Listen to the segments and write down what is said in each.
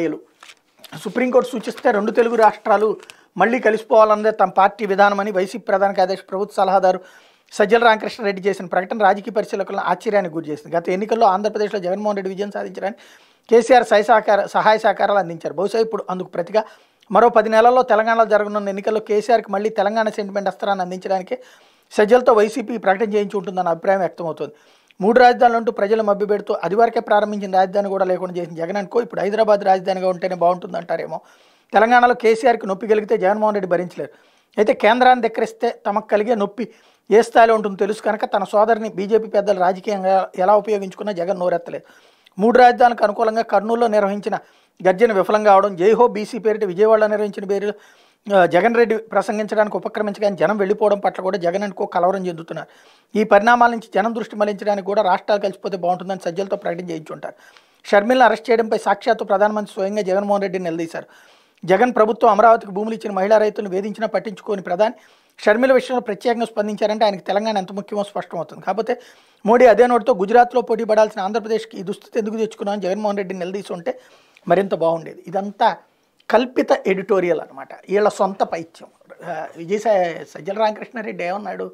న్యాయాలు supreme court సూచిస్తే రెండు తెలుగు రాష్ట్రాలు మళ్ళీ కలిసిపోవాలన్నదే తమ పార్టీ విధానమని వైసీపీ ప్రధాన కార్యదర్శి ప్రభుత్వ సలహాదారు సజ్జల రామకృష్ణారెడ్డి చేసిన ప్రకటన రాజకీయ పరిశీలకులను ఆశ్చర్యానికి గురి చేసింది గత ఎన్నికల్లో ఆంధ్రప్రదేశ్లో జగన్మోహన్ రెడ్డి విజయం సాధించడానికి కేసీఆర్ సహాయ సహకార సహాయ సహకారాలు అందించారు బహుశా ఇప్పుడు అందుకు ప్రతిగా మరో పది నెలల్లో తెలంగాణలో జరగనున్న ఎన్నికల్లో కేసీఆర్కి మళ్ళీ తెలంగాణ సెంటిమెంట్ అస్త్రాన్ని అందించడానికి సజ్జలతో వైసీపీ ప్రకటన చేయించి ఉంటుందన్న అభిప్రాయం వ్యక్తమవుతోంది మూడు రాజధానులు అంటూ ప్రజలు మభ్యపెడుతూ అది వరకే ప్రారంభించిన రాజధాని కూడా లేకుండా చేసిన జగన్ అనుకో ఇప్పుడు హైదరాబాద్ రాజధానిగా ఉంటేనే బాగుంటుందంటారేమో తెలంగాణలో కేసీఆర్కి నొప్పి కలిగితే జగన్మోహన్ రెడ్డి భరించలేరు అయితే కేంద్రాన్ని ధిక్కరిస్తే తమకు కలిగే నొప్పి ఏ స్థాయిలో ఉంటుందో తెలుసు కనుక తన సోదరిని బీజేపీ పెద్దలు రాజకీయంగా ఎలా ఉపయోగించుకున్నా జగన్ నోరెత్తలేదు మూడు రాజధానులకు అనుకూలంగా కర్నూలులో నిర్వహించిన గర్జన విఫలంగా అవడం జైహో బీసీ పేరిట విజయవాడలో నిర్వహించిన పేరు జగన్ రెడ్డి ప్రసంగించడానికి ఉపక్రమించగానే జనం వెళ్ళిపోవడం పట్ల కూడా జగన్ అనుకో కలవరం చెందుతున్నారు ఈ పరిణామాల నుంచి జనం దృష్టి మళ్లించడానికి కూడా రాష్ట్రాలు కలిసిపోతే బాగుంటుందని సజ్జలతో ప్రకటన చేయించుంటారు షర్మిలను అరెస్ట్ చేయడంపై సాక్షాత్తు ప్రధానమంత్రి స్వయంగా జగన్మోహన్ రెడ్డిని నిలదీశారు జగన్ ప్రభుత్వం అమరావతికి భూములు ఇచ్చిన మహిళా రైతులను వేధించినా పట్టించుకోని ప్రధాని షర్మిల విషయంలో ప్రత్యేకంగా స్పందించారంటే ఆయనకు తెలంగాణ ఎంత ముఖ్యమో స్పష్టమవుతుంది కాకపోతే మోడీ అదే నోటితో గుజరాత్లో పోటీ పడాల్సిన ఆంధ్రప్రదేశ్కి ఈ దుస్థితి ఎందుకు తెచ్చుకున్నామని జగన్మోహన్ రెడ్డిని నిలదీసి ఉంటే మరింత బాగుండేది ఇదంతా కల్పిత ఎడిటోరియల్ అనమాట వీళ్ళ సొంత పైత్యం విజయసాయి సజ్జల రామకృష్ణారెడ్డి ఏమన్నాడు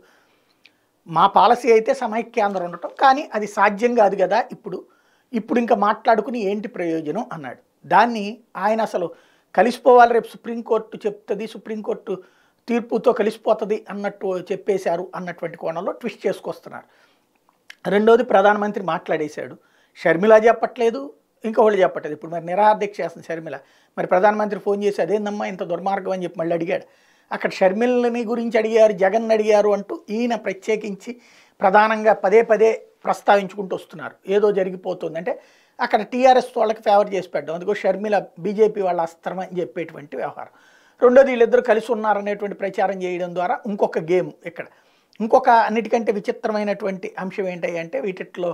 మా పాలసీ అయితే సమైక్యాంధ్రం ఉండటం కానీ అది సాధ్యం కాదు కదా ఇప్పుడు ఇప్పుడు ఇంకా మాట్లాడుకుని ఏంటి ప్రయోజనం అన్నాడు దాన్ని ఆయన అసలు కలిసిపోవాలి రేపు సుప్రీంకోర్టు చెప్తుంది సుప్రీంకోర్టు తీర్పుతో కలిసిపోతుంది అన్నట్టు చెప్పేశారు అన్నటువంటి కోణంలో ట్విస్ట్ చేసుకొస్తున్నారు రెండోది ప్రధానమంత్రి మాట్లాడేశాడు షర్మిలా చెప్పట్లేదు వాళ్ళు చెప్పట్లేదు ఇప్పుడు మరి నిరాదీక్ష చేస్తుంది షర్మిల మరి ప్రధానమంత్రి ఫోన్ చేసి అదేందమ్మా ఇంత దుర్మార్గం అని చెప్పి మళ్ళీ అడిగాడు అక్కడ షర్మిలని గురించి అడిగారు జగన్ అడిగారు అంటూ ఈయన ప్రత్యేకించి ప్రధానంగా పదే పదే ప్రస్తావించుకుంటూ వస్తున్నారు ఏదో జరిగిపోతుంది అంటే అక్కడ టీఆర్ఎస్ వాళ్ళకి ఫేవర్ చేసి పెట్టడం అందుకో షర్మిల బీజేపీ వాళ్ళ అస్త్రం అని చెప్పేటువంటి వ్యవహారం రెండోది వీళ్ళిద్దరూ కలిసి ఉన్నారనేటువంటి ప్రచారం చేయడం ద్వారా ఇంకొక గేమ్ ఇక్కడ ఇంకొక అన్నిటికంటే విచిత్రమైనటువంటి అంశం అంటే వీటిలో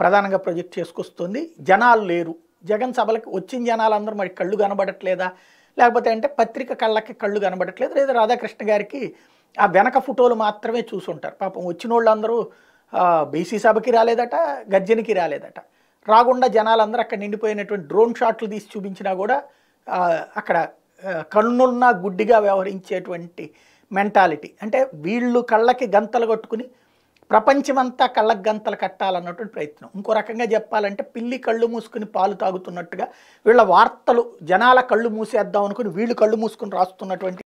ప్రధానంగా ప్రొజెక్ట్ చేసుకొస్తుంది జనాలు లేరు జగన్ సభలకు వచ్చిన జనాలందరూ మరి కళ్ళు కనబడట్లేదా లేకపోతే అంటే పత్రిక కళ్ళకి కళ్ళు కనబడట్లేదు లేదా రాధాకృష్ణ గారికి ఆ వెనక ఫోటోలు మాత్రమే చూసుంటారు పాపం వచ్చిన వాళ్ళందరూ బీసీ సభకి రాలేదట గర్జనికి రాలేదట రాకుండా జనాలందరూ అక్కడ నిండిపోయినటువంటి డ్రోన్ షాట్లు తీసి చూపించినా కూడా అక్కడ కన్నున్న గుడ్డిగా వ్యవహరించేటువంటి మెంటాలిటీ అంటే వీళ్ళు కళ్ళకి గంతలు కొట్టుకుని ప్రపంచమంతా కళ్ళకు గంతలు కట్టాలన్నటువంటి ప్రయత్నం ఇంకో రకంగా చెప్పాలంటే పిల్లి కళ్ళు మూసుకుని పాలు తాగుతున్నట్టుగా వీళ్ళ వార్తలు జనాల కళ్ళు మూసేద్దాం అనుకుని వీళ్ళు కళ్ళు మూసుకుని రాస్తున్నటువంటి